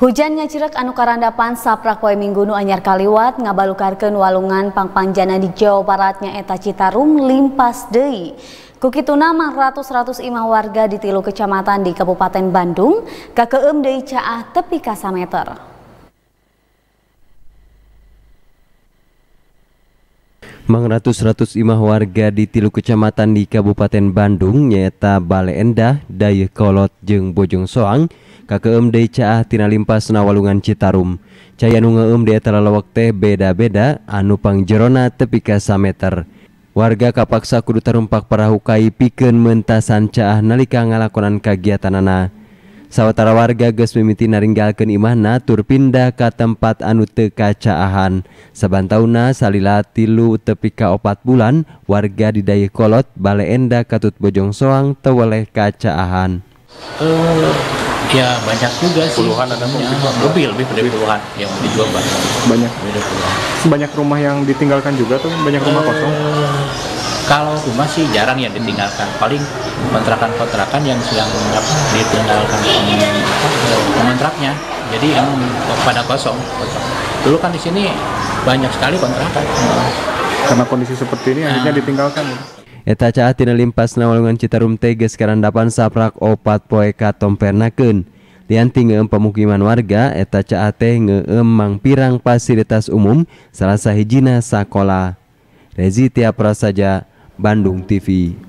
Hujannya nyacirek anu karandapan saprak poe minggu nu anyar kaliwat ngabalukarkeun walungan pangpanjana di Jawa Baratnya eta Citarum limpas deui. Kukituna mah ratus-ratus imah warga di tilu kecamatan di Kabupaten Bandung kakeum deui caah tepi ka 1 meter. 6005 warga di tilu Kecamatan di Kabupaten Bandungnyaeta Balle Endah Dakolot jeung Bojo Soang KK Da Caah Tina limpmpanawalungan Citarum Cayanungum dia terlalu waktu beda-beda Anupangjerona tepi Cas meter warga kapaksakudu terumpak para Hukai piken mentasan cah nalika ngalakonan kagiatanana sawwatara warga ges mimiti naringgalken Imahna tur pindah ke tempat anu tekacaahan sabantauna salila tilu tepika opat bulan warga di diday kolot Baleenda Katut Bojong Soang teweleh kacaahan uh, eh, ya banyak juga sih puluhan ada ya, lebih lebih dari puluhan yang dijual banyak banyak sebanyak rumah yang ditinggalkan juga tuh banyak rumah uh, kosong kalau rumah sih jarang yang ditinggalkan paling kontrakan-kontrakan yang sedang ditinggalkan kontraknya jadi yang pada kosong dulu kan di sini banyak sekali kontrakan karena kondisi seperti ini akhirnya ah. ditinggalkan Eta caah tina limpas nawalungan Citarum sekarang dapan saprak opat poe katom pernakeun. Lianti ngeem pemukiman warga eta caah teh ngeem mang pirang fasilitas umum salah sahijina sakola. Rezi Tiap Prasaja Bandung TV